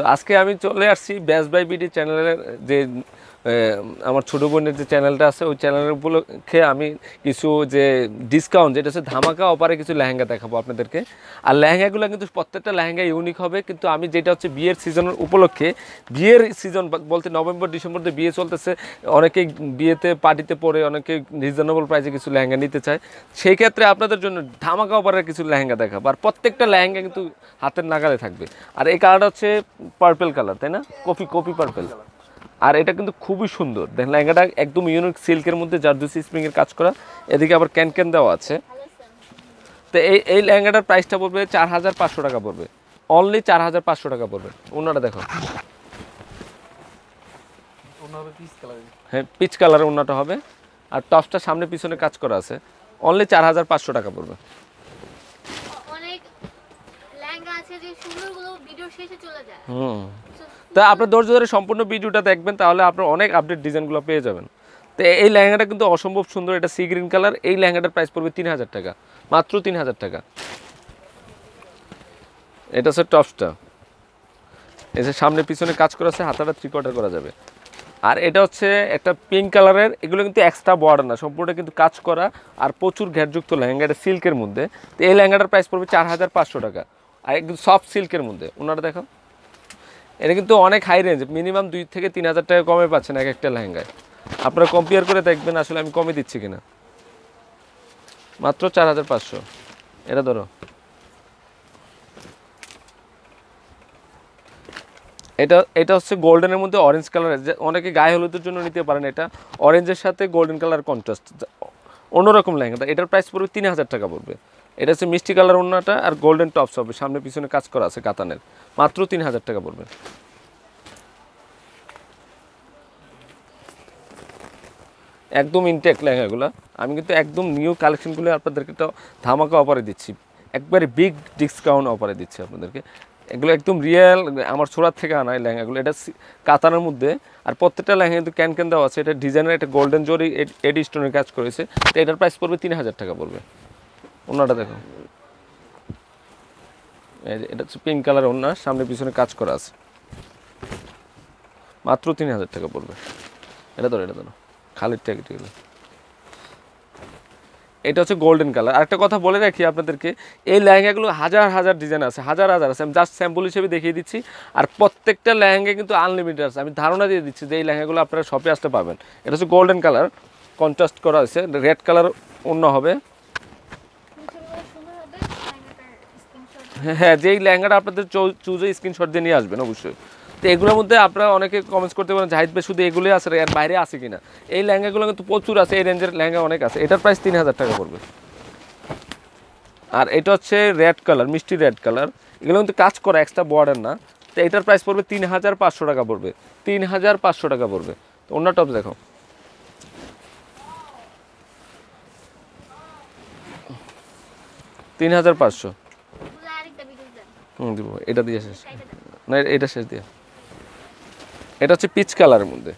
তো আজকে আমি চলে আসছি ব্যাস বাই বিডি চ্যানেলের যে আমার ছোটো বোনের যে চ্যানেলটা আছে ওই চ্যানেলের উপলক্ষে আমি কিছু যে ডিসকাউন্ট যেটা হচ্ছে ধামাকা অপারে কিছু লেহেঙ্গা দেখাবো আপনাদেরকে আর লেহেঙ্গাগুলো কিন্তু প্রত্যেকটা লেহেঙ্গা ইউনিক হবে কিন্তু আমি যেটা হচ্ছে বিয়ের সিজনের উপলক্ষে বিয়ের সিজন বলতে নভেম্বর ডিসেম্বর তো বিয়ে চলতেছে অনেকে বিয়েতে পার্টিতে পরে অনেকে রিজনেবল প্রাইসে কিছু লেহেঙ্গা নিতে চায় সেই ক্ষেত্রে আপনাদের জন্য ধামাকা অপারের কিছু লেহেঙ্গা দেখাবো আর প্রত্যেকটা লেহেঙ্গা কিন্তু হাতের নাগালে থাকবে আর এই কালারটা হচ্ছে পার্পেল কালার তাই না কপি কপি পার্পেল কালার আর এটা কিন্তু খুবই সুন্দর দেখেন লেহেঙ্গাটা একদম ইউনিক সিল্কের মধ্যে জার্জুসি স্প্রিংয়ের কাজ করা এদিকে আবার ক্যান ক্যান দেওয়া আছে তো এই এই লেহেঙ্গাটার প্রাইসটা পড়বে চার হাজার পাঁচশো টাকা পড়বে অনলি চার হাজার পাঁচশো টাকা পড়বে ওনারা দেখো হ্যাঁ পিচ কালারের ওনাটা হবে আর টপসটা সামনে পিছনে কাজ করা আছে অনলি চার হাজার পাঁচশো টাকা পড়বে হুম তা আপনার ধৈর্য ধরে সম্পূর্ণ ভিডিওটা দেখবেন তাহলে আপনার অনেক আপডেট ডিজাইনগুলো পেয়ে যাবেন তো এই লেহেঙ্গাটা কিন্তু অসম্ভব সুন্দর এটা সি গ্রিন কালার এই লেহেঙ্গাটার প্রাইস পড়বে তিন হাজার টাকা মাত্র তিন হাজার টাকা এটা হচ্ছে টপসটা এসে সামনে পিছনে কাজ করা আছে হাতাটা থ্রি কোয়ার্টার করা যাবে আর এটা হচ্ছে একটা পিঙ্ক কালারের এগুলো কিন্তু এক্সট্রা বর্ডার না সম্পূর্ণটা কিন্তু কাজ করা আর প্রচুর ঘ্যাটযুক্ত লেহেঙ্গা এটা সিল্কের মধ্যে তো এই লেহেঙ্গাটার প্রাইস পড়বে চার হাজার পাঁচশো টাকা আর একদম সফট সিল্কের মধ্যে ওনারা দেখো এটা কিন্তু অনেক হাই রেঞ্জ মিনিমাম দুই থেকে তিন হাজার টাকা কমে পাচ্ছেন এক একটা লেহেঙ্গায় আপনারা কম্পেয়ার করে দেখবেন আসলে আমি কমে দিচ্ছি কিনা মাত্র চার হাজার পাঁচশো এটা ধরো এটা এটা হচ্ছে গোল্ডেনের মধ্যে অরেঞ্জ কালার অনেকে গায়ে হলুদের জন্য নিতে পারেন এটা অরেঞ্জের সাথে গোল্ডেন কালার কন্ট্রাস্ট অন্যরকম লেহেঙ্গা এটার প্রাইস পড়বে তিন হাজার টাকা পড়বে এটা হচ্ছে মিষ্টি কালার ওনাটা আর গোল্ডেন টপস হবে সামনে পিছনে কাজ করা আছে কাতানের মাত্র তিন হাজার টাকা পড়বে একদম ইনটেক লেহাগুলো আমি কিন্তু একদম নিউ কালেকশনগুলো আপনাদেরকে তো ধামাকা অফারে দিচ্ছি একবারে বিগ ডিসকাউন্ট অফারে দিচ্ছি আপনাদেরকে এগুলো একদম রিয়েল আমার ছোড়ার থেকে আনা এই লেহেঙ্গাগুলো এটা কাতানের মধ্যে আর প্রত্যেকটা লেহেঙ্গা কিন্তু ক্যান ক্যান দেওয়া আছে এটা ডিজাইনের একটা গোল্ডেন জরি এডি স্টোনের কাজ করেছে তো এটার প্রাইস পড়বে তিন হাজার টাকা পড়বে ওনাটা দেখো এটা হচ্ছে পিঙ্ক কালার ওনার সামনে পিছনে কাজ করা আছে মাত্র তিন হাজার টাকা পড়বে এটা ধরো এটা ধরো খালির টাকা গেলে এটা হচ্ছে গোল্ডেন কালার আরেকটা কথা বলে রাখি আপনাদেরকে এই লেহেঙ্গাগুলো হাজার হাজার ডিজাইন আছে হাজার হাজার আছে আমি জাস্ট স্যাম্পল হিসেবে দেখিয়ে দিচ্ছি আর প্রত্যেকটা লেহেঙ্গা কিন্তু আনলিমিটেড আছে আমি ধারণা দিয়ে দিচ্ছি যে এই লেহেঙ্গাগুলো আপনারা শপে আসতে পাবেন এটা হচ্ছে গোল্ডেন কালার কন্ট্রাস্ট করা হয়েছে রেড কালার অন্য হবে হ্যাঁ যেই লেহেঙ্গাটা আপনাদের চুজে স্ক্রিনশট দিয়ে নিয়ে আসবেন অবশ্যই তো এগুলোর মধ্যে আপনারা অনেকে কমেন্টস করতে পারেন জাহিদ ভাই শুধু এগুলোই আছে এর বাইরে আছে কিনা এই লেহেঙ্গাগুলো কিন্তু প্রচুর আছে এই রেঞ্জের লেহেঙ্গা অনেক আছে এটার প্রাইস তিন হাজার টাকা পড়বে আর এটা হচ্ছে রেড কালার মিষ্টি রেড কালার এগুলো কিন্তু কাজ করা এক্সট্রা বর্ডার না তো এটার প্রাইস পড়বে তিন হাজার পাঁচশো টাকা পড়বে তিন হাজার পাঁচশো টাকা পড়বে তো অন্য টপ দেখো তিন হাজার পাঁচশো দিব এটা দিয়ে শেষ না এটা শেষ দিয়ে এটা হচ্ছে পিচ কালারের মধ্যে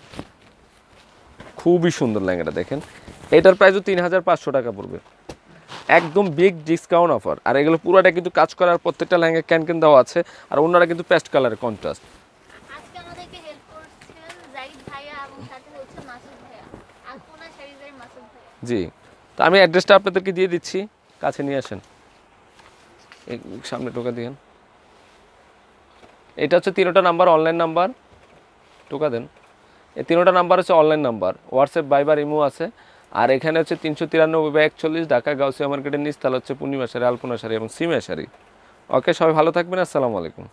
খুবই সুন্দর ল্যাঙ্গাটা দেখেন এটার প্রাইসও তিন হাজার পাঁচশো টাকা পড়বে একদম বিগ ডিসকাউন্ট অফার আর এগুলো পুরোটা কিন্তু কাজ করার প্রত্যেকটা ল্যাঙ্গা ক্যান ক্যান দেওয়া আছে আর অন্যরা কিন্তু পেস্ট কালারের কন্ট্রাস্ট জি তো আমি অ্যাড্রেসটা আপনাদেরকে দিয়ে দিচ্ছি কাছে নিয়ে আসেন সামনে টোকা দিয়েন এটা হচ্ছে তিনোটা নাম্বার অনলাইন নাম্বার টোকা দেন এই তিনোটা নাম্বার হচ্ছে online number WhatsApp Viber imo আছে আর এখানে হচ্ছে তিনশো তিরানব্বই বা একচল্লিশ ঢাকা গাউসিয়া মার্কেটের তাহলে হচ্ছে পূর্ণিমা সারি আলপনা সারি এবং সারি ওকে সবাই ভালো থাকবেন আসসালামু আলাইকুম